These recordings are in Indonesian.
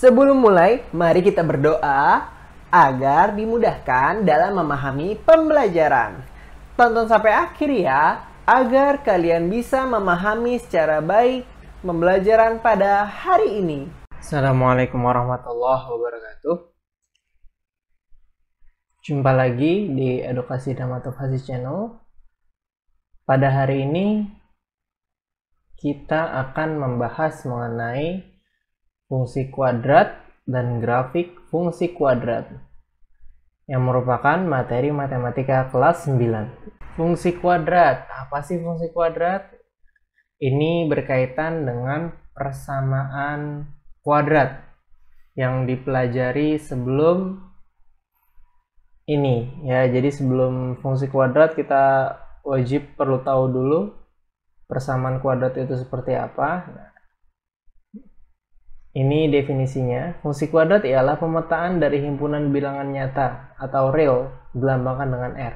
Sebelum mulai, mari kita berdoa agar dimudahkan dalam memahami pembelajaran. Tonton sampai akhir ya, agar kalian bisa memahami secara baik pembelajaran pada hari ini. Assalamualaikum warahmatullahi wabarakatuh. Jumpa lagi di Edukasi Dramatofasi Channel. Pada hari ini kita akan membahas mengenai fungsi kuadrat, dan grafik fungsi kuadrat yang merupakan materi matematika kelas 9. Fungsi kuadrat, apa sih fungsi kuadrat? Ini berkaitan dengan persamaan kuadrat yang dipelajari sebelum ini ya. Jadi sebelum fungsi kuadrat kita wajib perlu tahu dulu persamaan kuadrat itu seperti apa. Nah, ini definisinya, fungsi kuadrat ialah pemetaan dari himpunan bilangan nyata atau real dilambangkan dengan R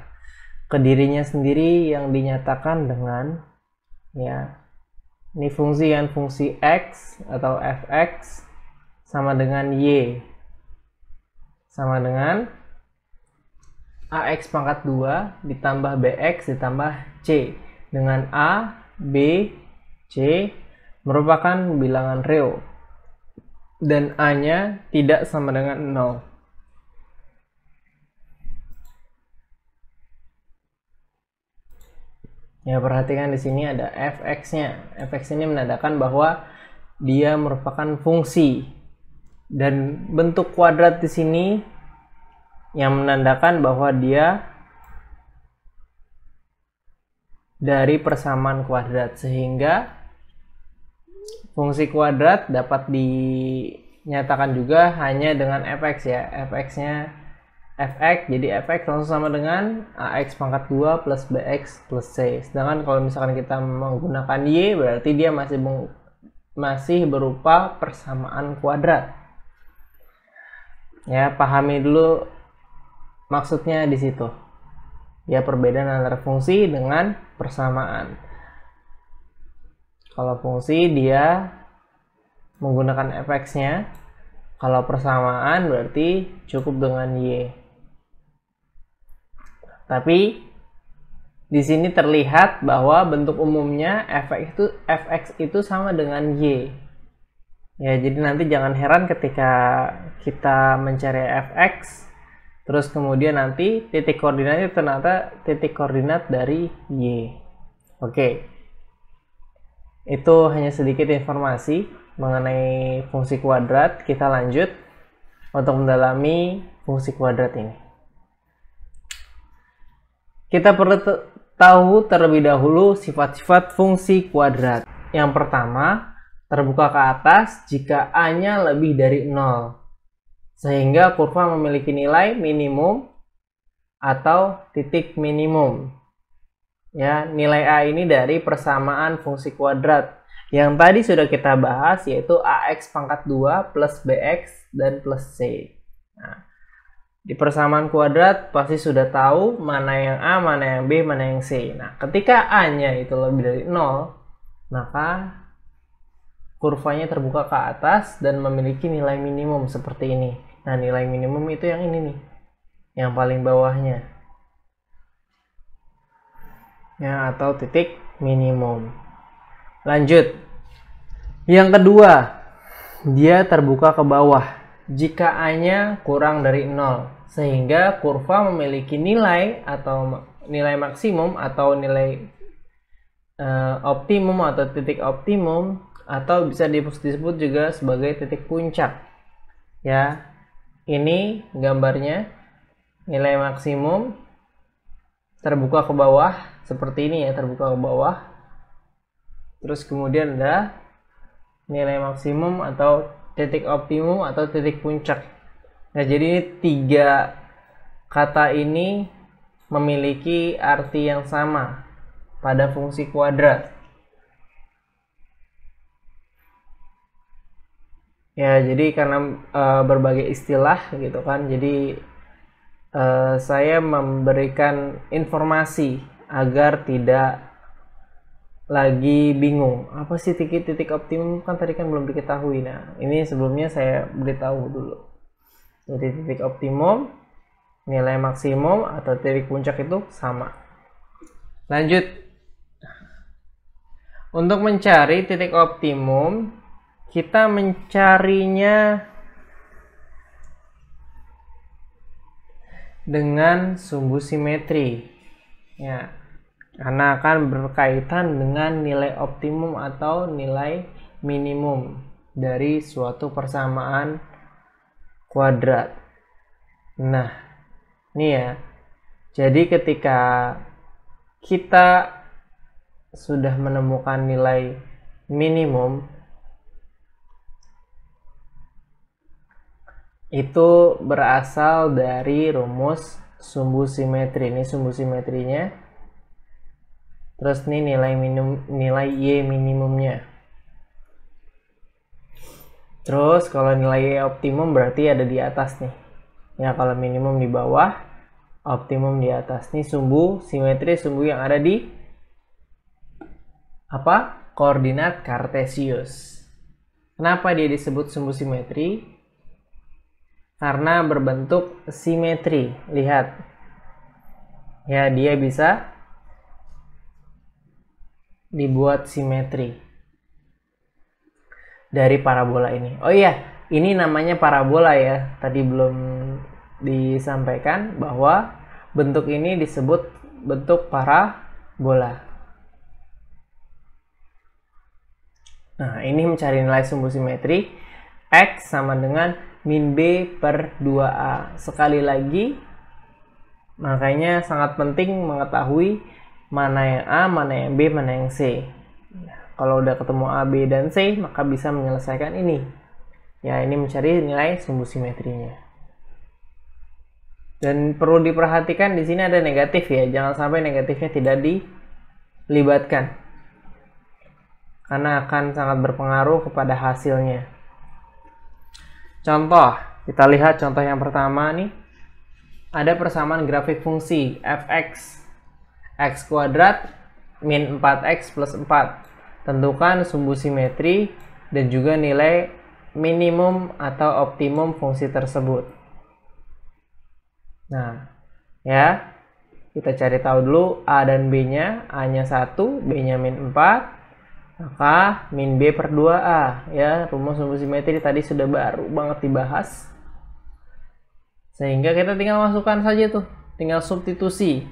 kedirinya sendiri yang dinyatakan dengan ya ini fungsi yang fungsi X atau Fx sama dengan Y sama dengan AX pangkat 2 ditambah BX ditambah C dengan A, B, C merupakan bilangan real dan A-nya tidak sama dengan 0. Ya, perhatikan di sini ada fx-nya. fx ini menandakan bahwa dia merupakan fungsi. Dan bentuk kuadrat di sini yang menandakan bahwa dia dari persamaan kuadrat sehingga Fungsi kuadrat dapat dinyatakan juga hanya dengan fx ya. fx-nya fx, jadi fx langsung sama dengan ax pangkat 2 plus bx plus c. Sedangkan kalau misalkan kita menggunakan y, berarti dia masih masih berupa persamaan kuadrat. Ya, pahami dulu maksudnya di situ. Ya, perbedaan antara fungsi dengan persamaan. Kalau fungsi dia menggunakan fx-nya. Kalau persamaan berarti cukup dengan y. Tapi di sini terlihat bahwa bentuk umumnya fx itu fx itu sama dengan y. Ya, jadi nanti jangan heran ketika kita mencari fx terus kemudian nanti titik koordinatnya ternyata titik koordinat dari y. Oke. Okay. Itu hanya sedikit informasi mengenai fungsi kuadrat. Kita lanjut untuk mendalami fungsi kuadrat ini. Kita perlu tahu terlebih dahulu sifat-sifat fungsi kuadrat. Yang pertama, terbuka ke atas jika A-nya lebih dari 0. Sehingga kurva memiliki nilai minimum atau titik minimum. Ya, nilai A ini dari persamaan fungsi kuadrat yang tadi sudah kita bahas yaitu AX pangkat 2 plus BX dan plus C. Nah, di persamaan kuadrat pasti sudah tahu mana yang A, mana yang B, mana yang C. Nah, ketika A-nya itu lebih dari 0, maka kurvanya terbuka ke atas dan memiliki nilai minimum seperti ini. Nah, nilai minimum itu yang ini nih, yang paling bawahnya ya atau titik minimum. Lanjut. Yang kedua, dia terbuka ke bawah jika A-nya kurang dari nol sehingga kurva memiliki nilai atau nilai maksimum atau nilai uh, optimum atau titik optimum atau bisa disebut juga sebagai titik puncak. Ya. Ini gambarnya nilai maksimum terbuka ke bawah seperti ini ya terbuka ke bawah terus kemudian ada nilai maksimum atau titik optimum atau titik puncak nah jadi ini tiga kata ini memiliki arti yang sama pada fungsi kuadrat ya jadi karena e, berbagai istilah gitu kan jadi e, saya memberikan informasi agar tidak lagi bingung apa sih titik-titik optimum kan tadi kan belum diketahui nah ini sebelumnya saya beritahu dulu jadi titik optimum nilai maksimum atau titik puncak itu sama lanjut untuk mencari titik optimum kita mencarinya dengan sumbu simetri ya karena akan berkaitan dengan nilai optimum atau nilai minimum dari suatu persamaan kuadrat. Nah, ini ya. Jadi ketika kita sudah menemukan nilai minimum itu berasal dari rumus sumbu simetri. Ini sumbu simetrinya Terus nih nilai minum nilai Y minimumnya. Terus kalau nilai Y optimum berarti ada di atas nih. Ya kalau minimum di bawah, optimum di atas. Nih sumbu simetri sumbu yang ada di apa? Koordinat kartesius. Kenapa dia disebut sumbu simetri? Karena berbentuk simetri. Lihat. Ya, dia bisa dibuat simetri dari parabola ini. Oh iya, ini namanya parabola ya. Tadi belum disampaikan bahwa bentuk ini disebut bentuk parabola. Nah, ini mencari nilai sumbu simetri X sama dengan min B per 2A. Sekali lagi, makanya sangat penting mengetahui mana yang A, mana yang B, mana yang C. Nah, kalau udah ketemu A, B, dan C, maka bisa menyelesaikan ini. Ya, ini mencari nilai sumbu simetrinya. Dan perlu diperhatikan di sini ada negatif ya, jangan sampai negatifnya tidak dilibatkan. Karena akan sangat berpengaruh kepada hasilnya. Contoh, kita lihat contoh yang pertama nih. Ada persamaan grafik fungsi fx X kuadrat min 4X plus 4. Tentukan sumbu simetri dan juga nilai minimum atau optimum fungsi tersebut. Nah, ya, kita cari tahu dulu A dan B-nya. A-nya 1, B-nya min 4. Maka min B per 2A. Ya, rumus sumbu simetri tadi sudah baru banget dibahas. Sehingga kita tinggal masukkan saja tuh. Tinggal substitusi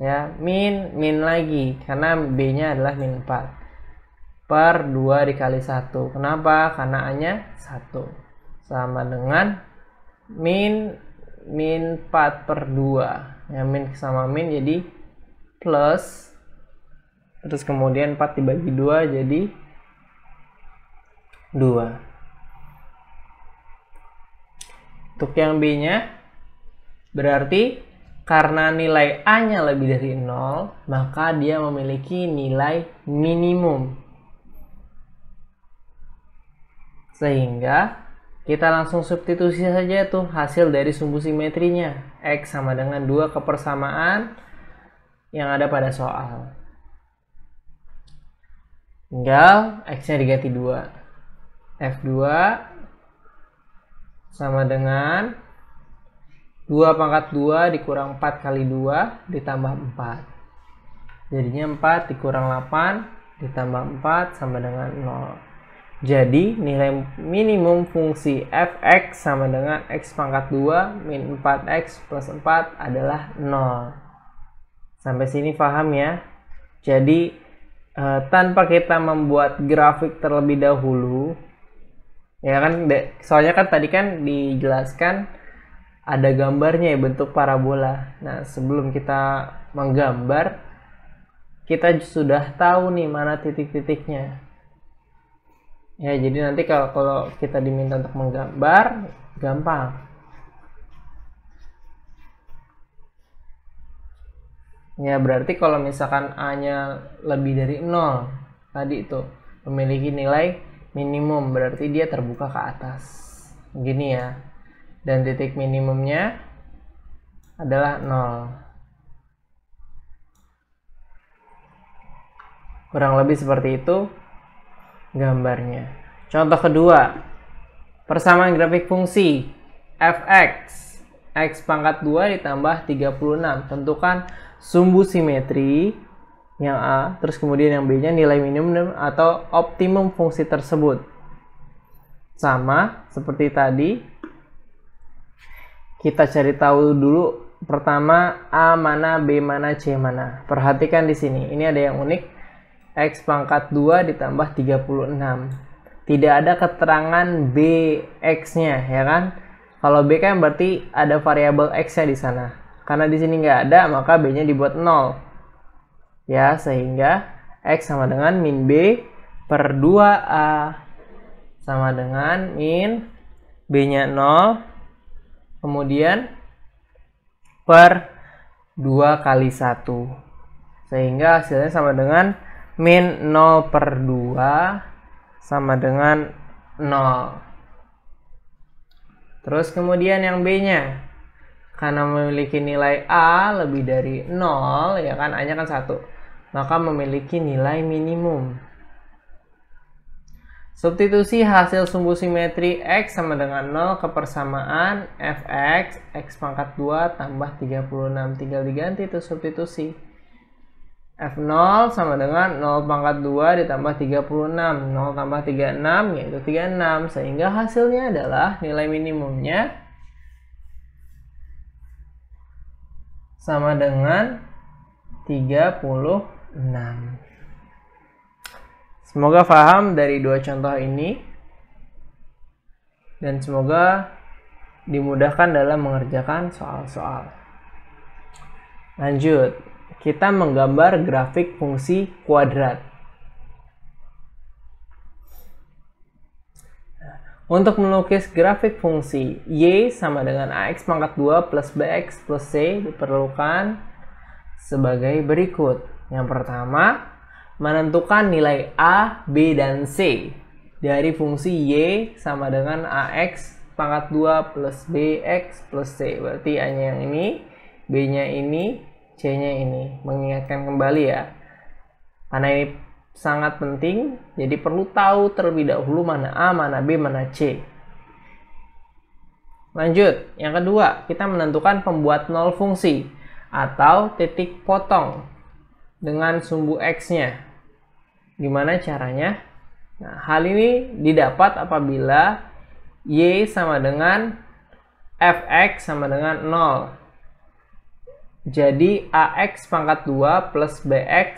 ya min min lagi karena b nya adalah min 4 per 2 dikali 1 kenapa karena a nya 1 sama dengan min min 4 per 2 ya min sama min jadi plus terus kemudian 4 dibagi 2 jadi 2 untuk yang B nya berarti karena nilai A-nya lebih dari 0, maka dia memiliki nilai minimum. Sehingga kita langsung substitusi saja tuh hasil dari sumbu simetrinya. X sama dengan 2 kepersamaan yang ada pada soal. Tinggal X-nya diganti 2. F2 sama dengan 2 pangkat 2 dikurang 4 kali 2 ditambah 4. Jadinya 4 dikurang 8 ditambah 4 sama dengan 0. Jadi nilai minimum fungsi fx sama dengan x pangkat 2 min 4x plus 4 adalah 0. Sampai sini paham ya? Jadi eh, tanpa kita membuat grafik terlebih dahulu, ya kan soalnya kan tadi kan dijelaskan ada gambarnya ya bentuk parabola. Nah, sebelum kita menggambar, kita sudah tahu nih mana titik-titiknya. Ya, jadi nanti kalau, kalau kita diminta untuk menggambar, gampang. Ya, berarti kalau misalkan A-nya lebih dari 0, tadi itu memiliki nilai minimum, berarti dia terbuka ke atas. Gini ya dan titik minimumnya adalah 0 kurang lebih seperti itu gambarnya contoh kedua persamaan grafik fungsi fx x pangkat 2 ditambah 36 tentukan sumbu simetri yang A terus kemudian yang B nya nilai minimum atau optimum fungsi tersebut sama seperti tadi kita cari tahu dulu pertama A mana, B mana, C mana. Perhatikan di sini, ini ada yang unik. X pangkat 2 ditambah 36. Tidak ada keterangan b x nya ya kan? Kalau B kan berarti ada variabel X-nya di sana. Karena di sini nggak ada, maka B-nya dibuat 0. Ya, sehingga X sama dengan min B per 2A sama dengan min B-nya 0 kemudian per 2 kali 1 sehingga hasilnya sama dengan min 0 per 2 sama dengan 0 terus kemudian yang B nya karena memiliki nilai A lebih dari 0 ya kan A nya kan 1 maka memiliki nilai minimum Substitusi hasil sumbu simetri X sama dengan 0 ke persamaan Fx, X pangkat 2 tambah 36, tinggal diganti itu substitusi. F0 sama dengan 0 pangkat 2 ditambah 36, 0 tambah 36 yaitu 36, sehingga hasilnya adalah nilai minimumnya sama dengan 36. Semoga paham dari dua contoh ini dan semoga dimudahkan dalam mengerjakan soal-soal. Lanjut, kita menggambar grafik fungsi kuadrat. Untuk melukis grafik fungsi Y sama dengan AX pangkat 2 plus BX plus C diperlukan sebagai berikut. Yang pertama, menentukan nilai A, B, dan C dari fungsi Y sama dengan AX pangkat 2 plus BX plus C. Berarti A-nya yang ini, B-nya ini, C-nya ini. Mengingatkan kembali ya. Karena ini sangat penting, jadi perlu tahu terlebih dahulu mana A, mana B, mana C. Lanjut, yang kedua, kita menentukan pembuat nol fungsi atau titik potong dengan sumbu X-nya. Gimana caranya? Nah, hal ini didapat apabila Y sama dengan Fx sama dengan 0. Jadi AX pangkat 2 plus BX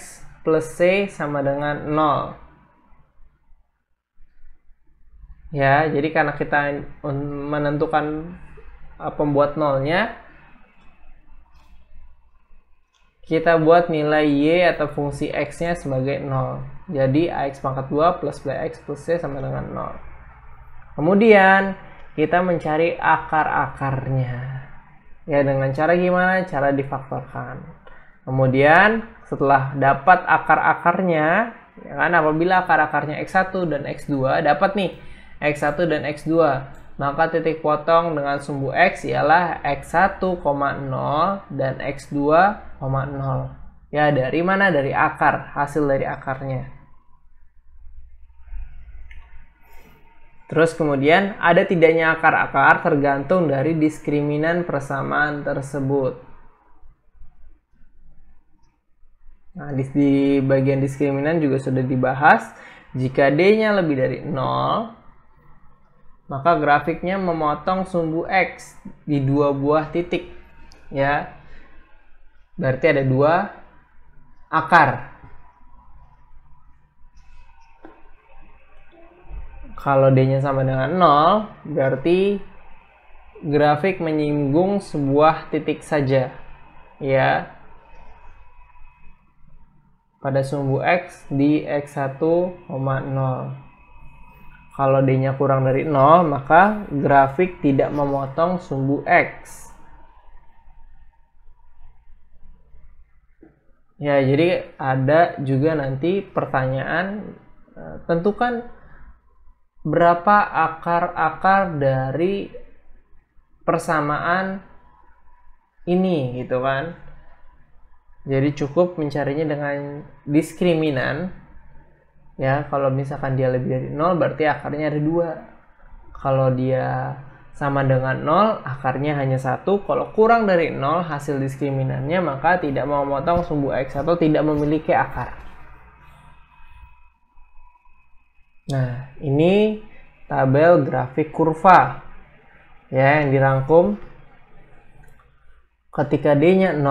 plus C sama dengan 0. Ya, jadi karena kita menentukan uh, pembuat nolnya, kita buat nilai Y atau fungsi X-nya sebagai 0. Jadi AX pangkat 2 plus BX plus C sama dengan 0. Kemudian kita mencari akar-akarnya. Ya dengan cara gimana? Cara difaktorkan. Kemudian setelah dapat akar-akarnya, ya kan apabila akar-akarnya X1 dan X2 dapat nih X1 dan X2, maka titik potong dengan sumbu X ialah X1,0 dan X2 0,0 ya dari mana dari akar hasil dari akarnya terus kemudian ada tidaknya akar-akar tergantung dari diskriminan persamaan tersebut Nah, di, di bagian diskriminan juga sudah dibahas. Jika D-nya lebih dari 0, maka grafiknya memotong sumbu X di dua buah titik. Ya, Berarti ada dua akar. Kalau D-nya sama dengan 0, berarti grafik menyinggung sebuah titik saja. Ya. Pada sumbu X di X1, kalau D-nya kurang dari 0, maka grafik tidak memotong sumbu X. Ya, jadi ada juga nanti pertanyaan eh, tentukan berapa akar-akar dari persamaan ini gitu kan. Jadi cukup mencarinya dengan diskriminan. Ya, kalau misalkan dia lebih dari 0 berarti akarnya ada dua. Kalau dia sama dengan 0, akarnya hanya satu. Kalau kurang dari 0, hasil diskriminannya maka tidak mau memotong sumbu X atau tidak memiliki akar. Nah, ini tabel grafik kurva ya yang dirangkum ketika D-nya 0,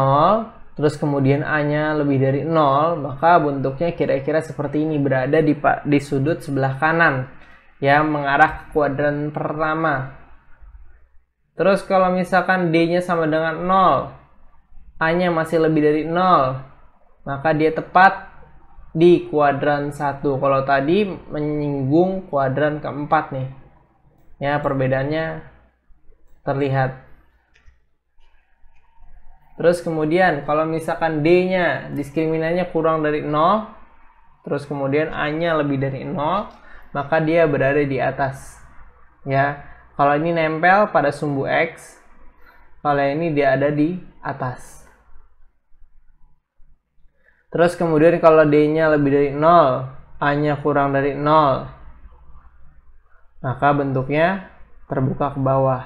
terus kemudian A-nya lebih dari 0, maka bentuknya kira-kira seperti ini berada di di sudut sebelah kanan ya mengarah ke kuadran pertama Terus kalau misalkan D-nya sama dengan 0, A-nya masih lebih dari 0, maka dia tepat di kuadran 1. Kalau tadi menyinggung kuadran keempat nih. Ya, perbedaannya terlihat. Terus kemudian kalau misalkan D-nya diskriminannya kurang dari 0, terus kemudian A-nya lebih dari 0, maka dia berada di atas. Ya. Kalau ini nempel pada sumbu X, kalau ini dia ada di atas. Terus kemudian kalau D-nya lebih dari 0, A-nya kurang dari 0, maka bentuknya terbuka ke bawah.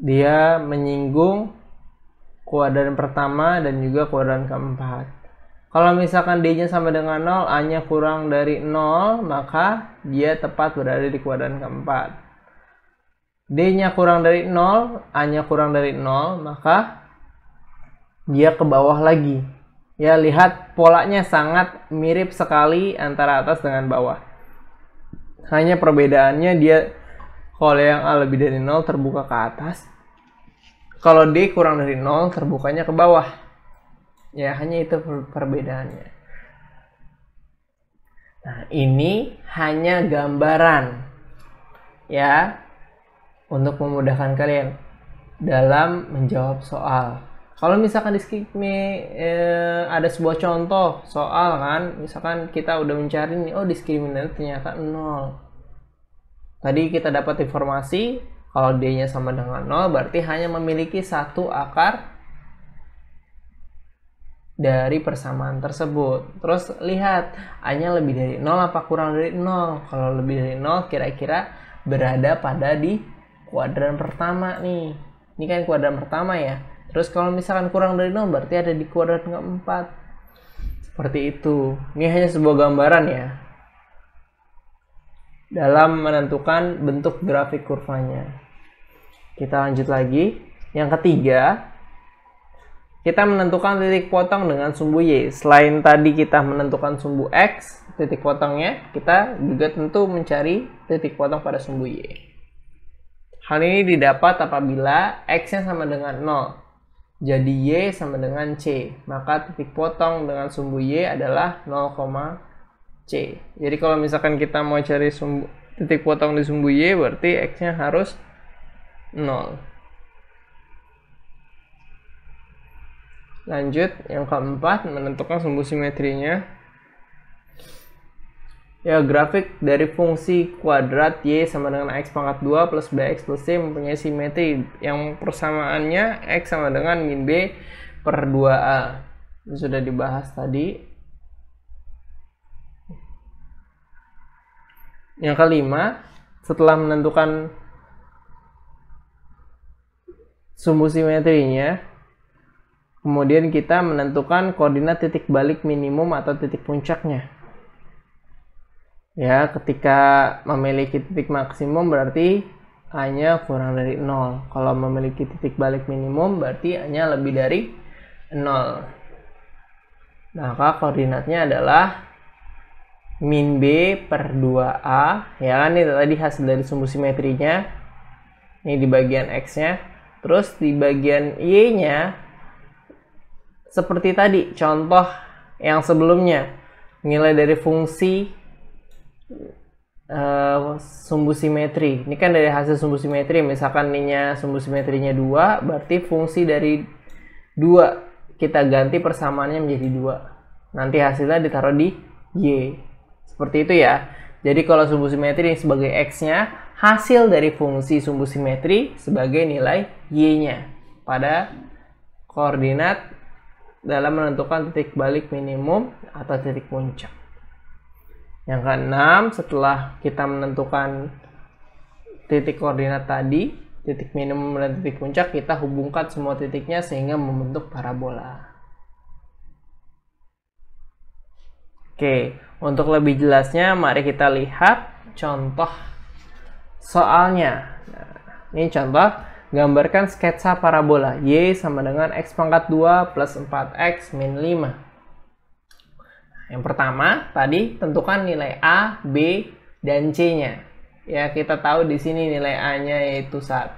Dia menyinggung kuadran pertama dan juga kuadran keempat. Kalau misalkan D-nya sama dengan 0, A-nya kurang dari 0, maka dia tepat berada di kuadran keempat. D-nya kurang dari 0, A-nya kurang dari 0, maka dia ke bawah lagi. Ya, lihat polanya sangat mirip sekali antara atas dengan bawah. Hanya perbedaannya dia kalau yang A lebih dari 0 terbuka ke atas. Kalau D kurang dari 0 terbukanya ke bawah. Ya, hanya itu perbedaannya. Nah, ini hanya gambaran ya untuk memudahkan kalian dalam menjawab soal. Kalau misalkan di me eh, ada sebuah contoh soal kan, misalkan kita udah mencari nih, oh diskriminan ternyata nol. Tadi kita dapat informasi kalau d-nya sama dengan nol, berarti hanya memiliki satu akar dari persamaan tersebut. Terus lihat A-nya lebih dari 0 apa kurang dari 0. Kalau lebih dari 0 kira-kira berada pada di kuadran pertama nih. Ini kan kuadran pertama ya. Terus kalau misalkan kurang dari 0 berarti ada di kuadran keempat. Seperti itu. Ini hanya sebuah gambaran ya. Dalam menentukan bentuk grafik kurvanya. Kita lanjut lagi. Yang ketiga, kita menentukan titik potong dengan sumbu Y. Selain tadi kita menentukan sumbu X, titik potongnya, kita juga tentu mencari titik potong pada sumbu Y. Hal ini didapat apabila X-nya sama dengan 0. Jadi Y sama dengan C. Maka titik potong dengan sumbu Y adalah 0, C. Jadi kalau misalkan kita mau cari sumbu, titik potong di sumbu Y, berarti X-nya harus 0. Lanjut, yang keempat menentukan sumbu simetrinya. Ya, grafik dari fungsi kuadrat Y sama dengan X pangkat 2 plus BX plus C mempunyai simetri yang persamaannya X sama dengan min B per 2A. sudah dibahas tadi. Yang kelima, setelah menentukan sumbu simetrinya, Kemudian kita menentukan koordinat titik balik minimum atau titik puncaknya. Ya, ketika memiliki titik maksimum berarti hanya kurang dari 0. Kalau memiliki titik balik minimum berarti hanya lebih dari 0. Maka koordinatnya adalah min B per 2A. Ya kan, itu tadi hasil dari sumbu simetrinya. Ini di bagian X-nya. Terus di bagian Y-nya seperti tadi contoh yang sebelumnya nilai dari fungsi uh, sumbu simetri ini kan dari hasil sumbu simetri misalkan ininya sumbu simetrinya dua berarti fungsi dari dua kita ganti persamaannya menjadi dua nanti hasilnya ditaruh di y seperti itu ya jadi kalau sumbu simetri ini sebagai x-nya hasil dari fungsi sumbu simetri sebagai nilai y-nya pada koordinat dalam menentukan titik balik minimum atau titik puncak. Yang keenam, setelah kita menentukan titik koordinat tadi, titik minimum dan titik puncak, kita hubungkan semua titiknya sehingga membentuk parabola. Oke, untuk lebih jelasnya mari kita lihat contoh soalnya. Nah, ini contoh Gambarkan sketsa parabola Y sama dengan X pangkat 2 plus 4X min 5. Nah, yang pertama, tadi tentukan nilai A, B, dan C-nya. Ya, kita tahu di sini nilai A-nya yaitu 1,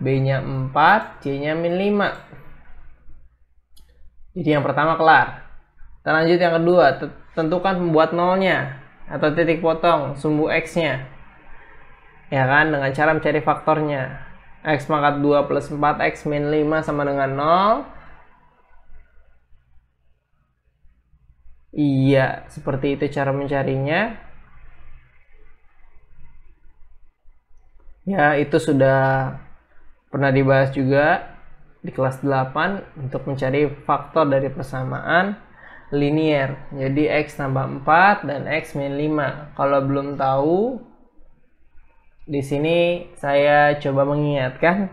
B-nya 4, C-nya min 5. Jadi yang pertama kelar. Kita lanjut yang kedua, tentukan pembuat nolnya atau titik potong sumbu X-nya. Ya kan, dengan cara mencari faktornya. X pangkat 2 plus 4, X min 5 sama dengan 0. Iya, seperti itu cara mencarinya. Ya, itu sudah pernah dibahas juga di kelas 8 untuk mencari faktor dari persamaan linier. Jadi X tambah 4 dan X min 5. Kalau belum tahu, di sini saya coba mengingatkan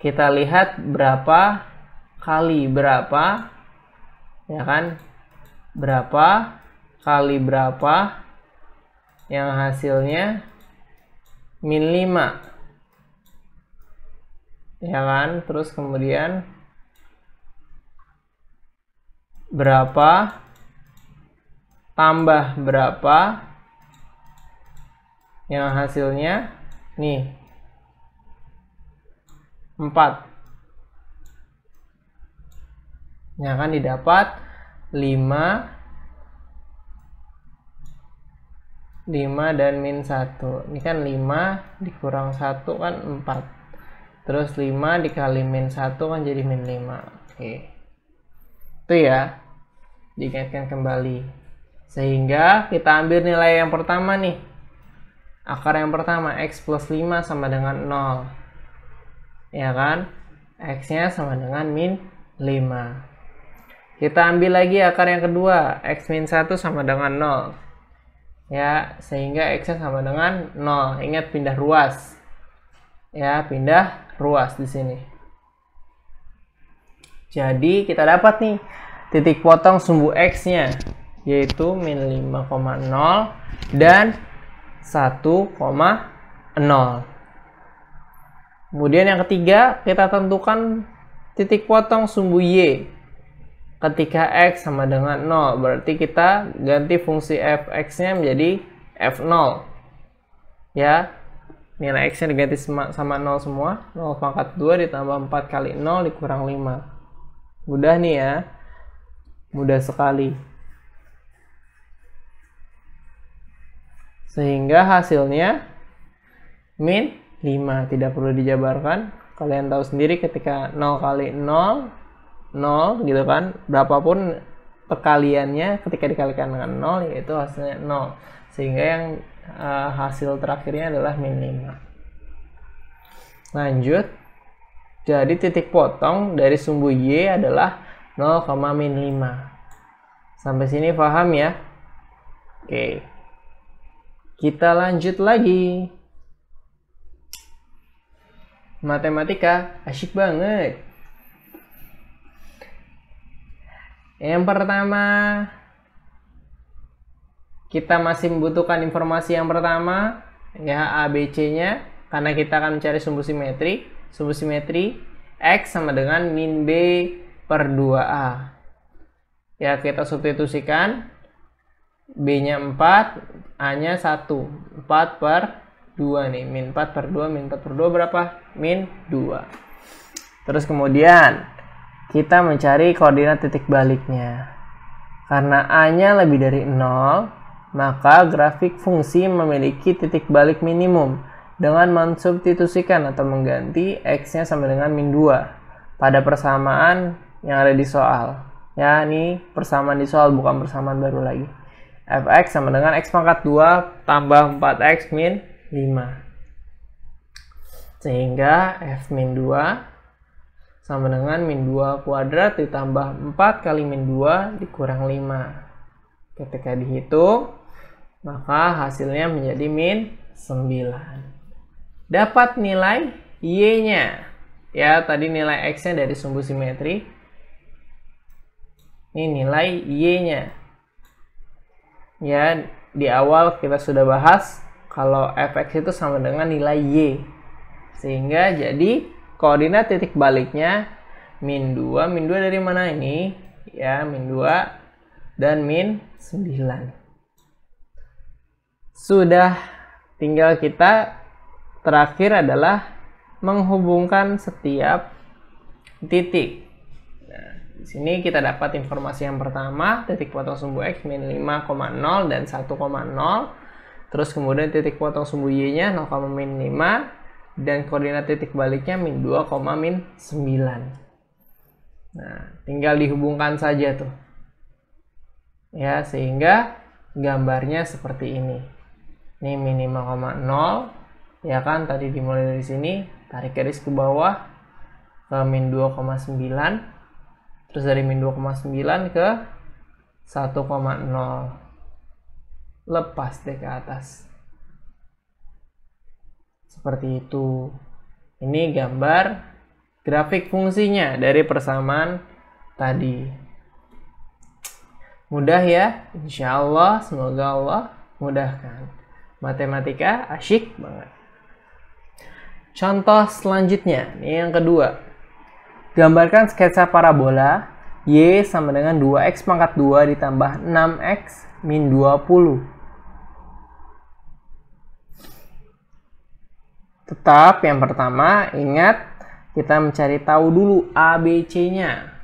kita lihat berapa kali berapa ya kan berapa kali berapa yang hasilnya min 5 ya kan terus kemudian berapa tambah berapa yang hasilnya nih 4 yang akan didapat 5 5 dan min 1 ini kan 5 dikurang 1 kan 4 terus 5 dikali min 1 kan jadi min 5 oke itu ya diingatkan kembali sehingga kita ambil nilai yang pertama nih Akar yang pertama, X plus 5 sama dengan 0. Ya kan? X-nya sama dengan min 5. Kita ambil lagi akar yang kedua, X min 1 sama dengan 0. Ya, sehingga X-nya sama dengan 0. Ingat pindah ruas. Ya, pindah ruas di sini. Jadi kita dapat nih titik potong sumbu X-nya yaitu min 5,0 dan 1,0. Kemudian yang ketiga, kita tentukan titik potong sumbu Y. Ketika X sama dengan 0, berarti kita ganti fungsi fx-nya menjadi f0. Ya, nilai x-nya diganti sama, sama 0 semua. 0 pangkat 2 ditambah 4 kali 0 dikurang 5. Mudah nih ya. Mudah sekali. Sehingga hasilnya min 5. Tidak perlu dijabarkan. Kalian tahu sendiri ketika 0 kali 0, 0 gitu kan. Berapapun perkaliannya ketika dikalikan dengan 0 yaitu hasilnya 0. Sehingga yang uh, hasil terakhirnya adalah min 5. Lanjut. Jadi titik potong dari sumbu Y adalah 0, min 5. Sampai sini paham ya? Oke. Okay. Kita lanjut lagi. Matematika asyik banget. Yang pertama, kita masih membutuhkan informasi yang pertama, ya ABC-nya, karena kita akan mencari sumbu simetri. Sumbu simetri X sama dengan min B per 2A. Ya, kita substitusikan B-nya 4, A-nya 1. 4 per 2 nih. Min 4 per 2, min 4 per 2 berapa? Min 2. Terus kemudian, kita mencari koordinat titik baliknya. Karena A-nya lebih dari 0, maka grafik fungsi memiliki titik balik minimum dengan mensubstitusikan atau mengganti X-nya sama dengan min 2 pada persamaan yang ada di soal. Ya, ini persamaan di soal bukan persamaan baru lagi fx sama dengan x pangkat 2 tambah 4x min 5. Sehingga f min 2 sama dengan min 2 kuadrat ditambah 4 kali min 2 dikurang 5. Ketika dihitung, maka hasilnya menjadi min 9. Dapat nilai Y-nya. Ya, tadi nilai X-nya dari sumbu simetri. Ini nilai Y-nya ya di awal kita sudah bahas kalau fx itu sama dengan nilai y sehingga jadi koordinat titik baliknya min 2 min 2 dari mana ini ya min 2 dan min 9 sudah tinggal kita terakhir adalah menghubungkan setiap titik di sini kita dapat informasi yang pertama, titik potong sumbu X min 5,0 dan 1,0. Terus kemudian titik potong sumbu Y-nya 0, min 5. Dan koordinat titik baliknya min 2, min 9. Nah, tinggal dihubungkan saja tuh. Ya, sehingga gambarnya seperti ini. Ini min 5,0. Ya kan, tadi dimulai dari sini. Tarik garis ke bawah ke min 2,9 terus dari min 2,9 ke 1,0 lepas deh ke atas seperti itu ini gambar grafik fungsinya dari persamaan tadi mudah ya insya Allah semoga Allah mudahkan matematika asyik banget contoh selanjutnya ini yang kedua Gambarkan sketsa parabola Y sama dengan 2X pangkat 2 ditambah 6X min 20. Tetap yang pertama, ingat kita mencari tahu dulu ABC-nya.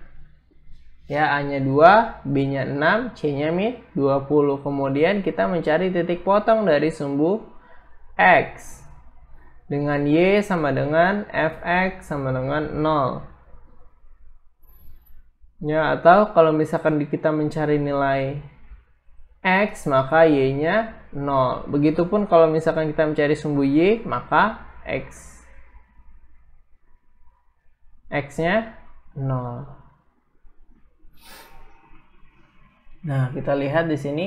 Ya, A-nya 2, B-nya 6, C-nya min 20. Kemudian kita mencari titik potong dari sumbu X. Dengan Y sama dengan Fx sama dengan 0. Ya, atau kalau misalkan kita mencari nilai X, maka Y-nya 0. Begitupun kalau misalkan kita mencari sumbu Y, maka X. X-nya 0. Nah, kita lihat di sini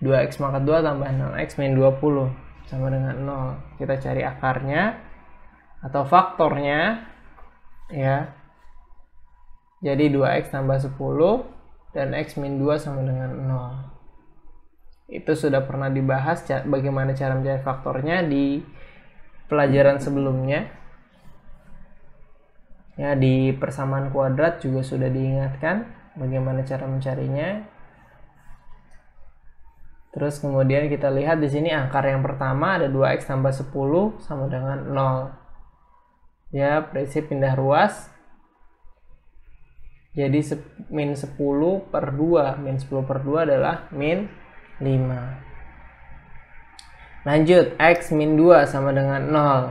2X maka 2 tambah 0X min 20 sama dengan 0. Kita cari akarnya atau faktornya ya jadi 2x tambah 10 dan x min 2 sama dengan 0. Itu sudah pernah dibahas bagaimana cara mencari faktornya di pelajaran sebelumnya. Ya, di persamaan kuadrat juga sudah diingatkan bagaimana cara mencarinya. Terus kemudian kita lihat di sini akar yang pertama ada 2x tambah 10 sama dengan 0. Ya, prinsip pindah ruas jadi min 10 per 2. Min 10 per 2 adalah min 5. Lanjut, X min 2 sama dengan 0.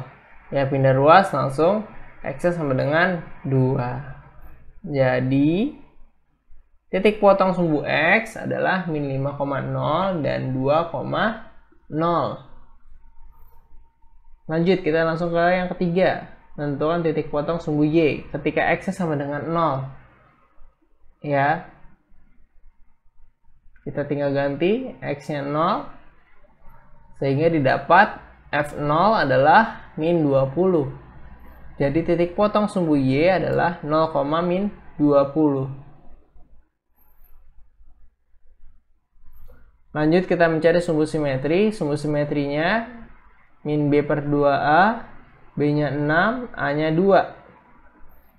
Ya, pindah ruas langsung X sama dengan 2. Jadi, titik potong sumbu X adalah min 5,0 dan 2,0. Lanjut, kita langsung ke yang ketiga. Tentukan titik potong sumbu Y ketika X sama dengan 0 ya kita tinggal ganti x-nya 0 sehingga didapat f0 adalah min 20 jadi titik potong sumbu y adalah 0, min 20 Lanjut kita mencari sumbu simetri. Sumbu simetrinya min B per 2A, B-nya 6, A-nya 2.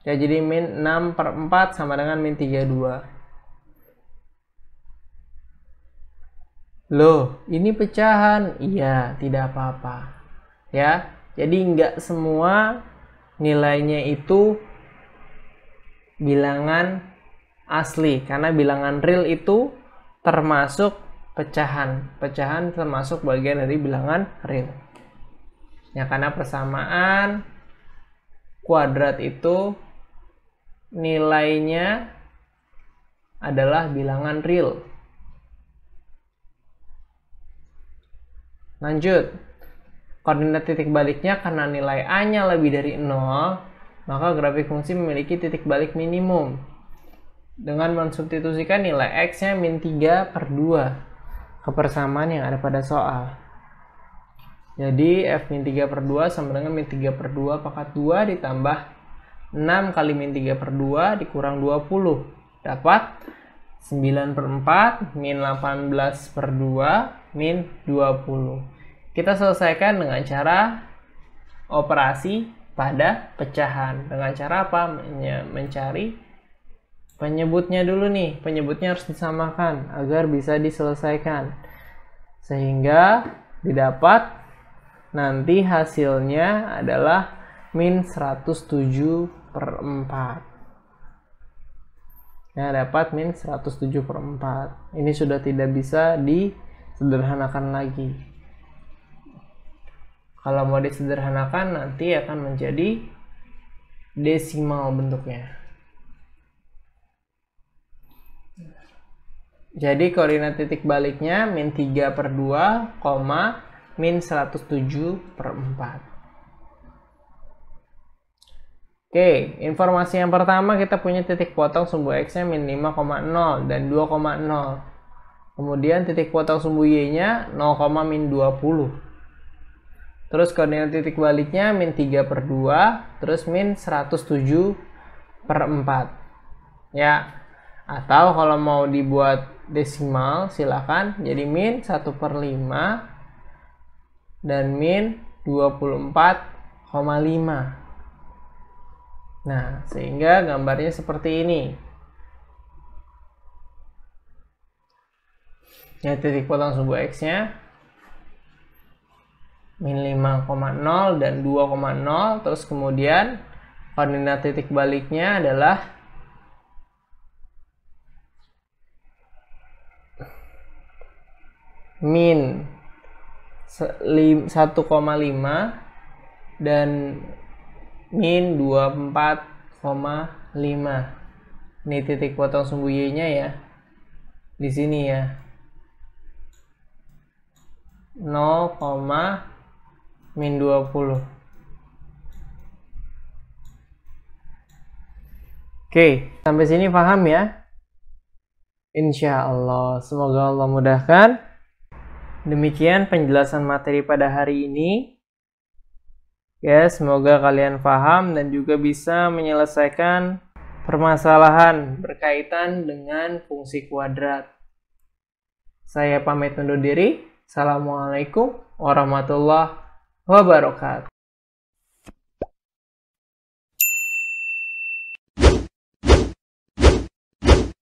Ya jadi min 6 per 4 sama dengan min 32. Loh, ini pecahan. Iya, tidak apa-apa. Ya, jadi nggak semua nilainya itu bilangan asli. Karena bilangan real itu termasuk pecahan. Pecahan termasuk bagian dari bilangan real. Ya, karena persamaan kuadrat itu nilainya adalah bilangan real. Lanjut, koordinat titik baliknya karena nilai A-nya lebih dari 0, maka grafik fungsi memiliki titik balik minimum. Dengan mensubstitusikan nilai X-nya min 3 per 2 kepersamaan yang ada pada soal. Jadi F min 3 per 2 sama dengan min 3 per 2 pangkat 2 ditambah 6 kali min 3 per 2 dikurang 20. Dapat 9 per 4 min 18 per 2 min 20. Kita selesaikan dengan cara operasi pada pecahan. Dengan cara apa? Mencari penyebutnya dulu nih. Penyebutnya harus disamakan agar bisa diselesaikan. Sehingga didapat nanti hasilnya adalah min 107 per 4 ya dapat min 107 per 4 ini sudah tidak bisa disederhanakan lagi kalau mau disederhanakan nanti akan menjadi desimal bentuknya Jadi koordinat titik baliknya min 3 per 2, min 107 per 4. Oke, informasi yang pertama kita punya titik potong sumbu X-nya min 5,0 dan 2,0. Kemudian titik potong sumbu Y-nya 0, min 20. Terus koordinat titik baliknya min 3 per 2, terus min 107 per 4. Ya, atau kalau mau dibuat desimal silakan jadi min 1 per 5 dan min 24,5 Nah, sehingga gambarnya seperti ini. Ya, titik potong sumbu X-nya. Min 5,0 dan 2,0. Terus kemudian koordinat titik baliknya adalah min 1,5 dan min 24,5 ini titik potong sumbu y nya ya di sini ya 0, min 20 oke sampai sini paham ya Insya Allah, semoga Allah mudahkan. Demikian penjelasan materi pada hari ini. Ya, semoga kalian paham dan juga bisa menyelesaikan permasalahan berkaitan dengan fungsi kuadrat. Saya pamit undur diri. Assalamualaikum warahmatullahi wabarakatuh.